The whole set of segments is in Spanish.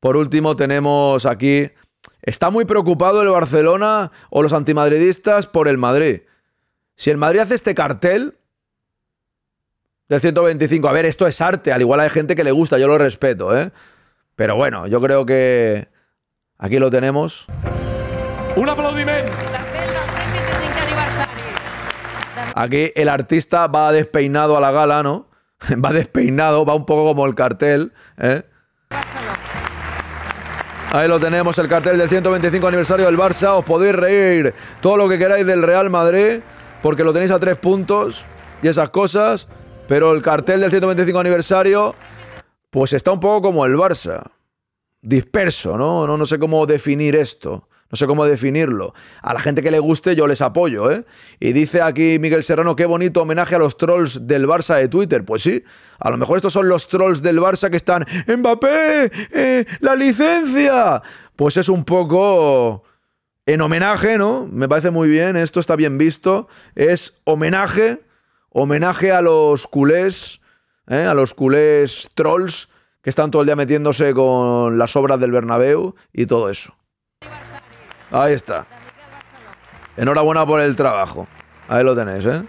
Por último, tenemos aquí. Está muy preocupado el Barcelona o los antimadridistas por el Madrid. Si el Madrid hace este cartel del 125, a ver, esto es arte, al igual hay gente que le gusta, yo lo respeto, ¿eh? Pero bueno, yo creo que aquí lo tenemos. Un aplaudimiento. Aquí el artista va despeinado a la gala, ¿no? Va despeinado, va un poco como el cartel, ¿eh? Ahí lo tenemos, el cartel del 125 aniversario del Barça. Os podéis reír todo lo que queráis del Real Madrid, porque lo tenéis a tres puntos y esas cosas. Pero el cartel del 125 aniversario, pues está un poco como el Barça. Disperso, ¿no? No, no sé cómo definir esto no sé cómo definirlo. A la gente que le guste, yo les apoyo, ¿eh? Y dice aquí Miguel Serrano, qué bonito homenaje a los trolls del Barça de Twitter. Pues sí, a lo mejor estos son los trolls del Barça que están, Mbappé, eh, la licencia. Pues es un poco en homenaje, ¿no? Me parece muy bien, esto está bien visto. Es homenaje, homenaje a los culés, ¿eh? a los culés trolls que están todo el día metiéndose con las obras del Bernabéu y todo eso. Ahí está. Enhorabuena por el trabajo. Ahí lo tenéis, ¿eh?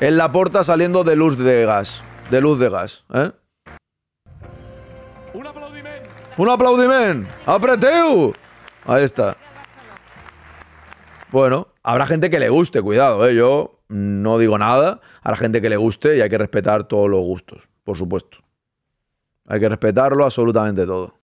En la puerta saliendo de luz de gas. De luz de gas, ¿eh? Un aplaudimen Un aplaudimen. Apreteu. Ahí está. Bueno, habrá gente que le guste, cuidado, ¿eh? Yo no digo nada. Habrá gente que le guste y hay que respetar todos los gustos, por supuesto. Hay que respetarlo absolutamente todo.